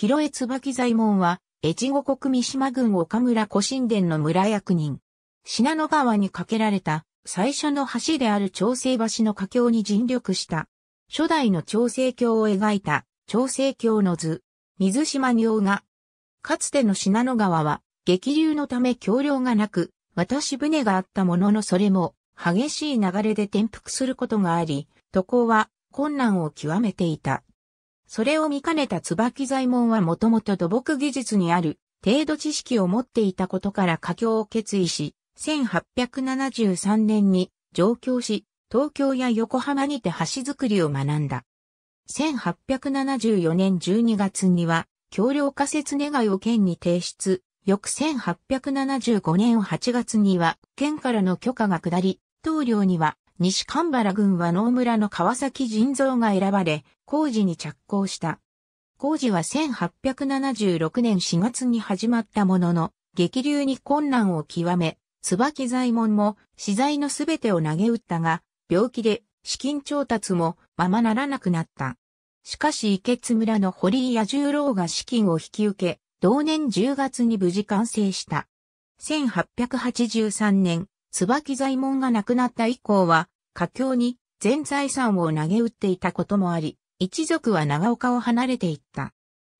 広江椿左衛門は、越後国三島郡岡村古神殿の村役人。信濃川に架けられた最初の橋である長生橋の架橋に尽力した。初代の長生橋を描いた長生橋の図、水島尿が。かつての信濃川は、激流のため橋梁がなく、渡し船があったもののそれも、激しい流れで転覆することがあり、渡航は困難を極めていた。それを見かねた椿左衛門はもともと土木技術にある程度知識を持っていたことから佳境を決意し、1873年に上京し、東京や横浜にて橋作りを学んだ。1874年12月には、橋梁仮設願いを県に提出、翌1875年8月には、県からの許可が下り、東梁には西神原軍は農村の川崎人造が選ばれ、工事に着工した。工事は1876年4月に始まったものの、激流に困難を極め、椿左衛門も資材のすべてを投げ打ったが、病気で資金調達もままならなくなった。しかし池津村の堀井彌十郎が資金を引き受け、同年10月に無事完成した。1883年、椿左衛門が亡くなった以降は、家境に全財産を投げ打っていたこともあり、一族は長岡を離れていった。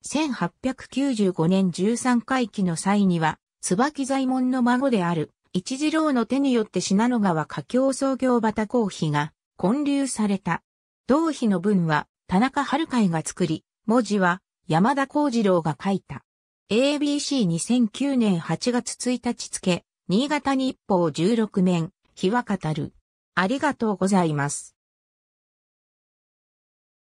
1895年13回忌の際には、椿左衛門の孫である、一次郎の手によって信濃川家境創業旗公費が建立された。同費の文は田中春海が作り、文字は山田幸次郎が書いた。ABC2009 年8月1日付、新潟日報16面、日は語る。ありがとうございます。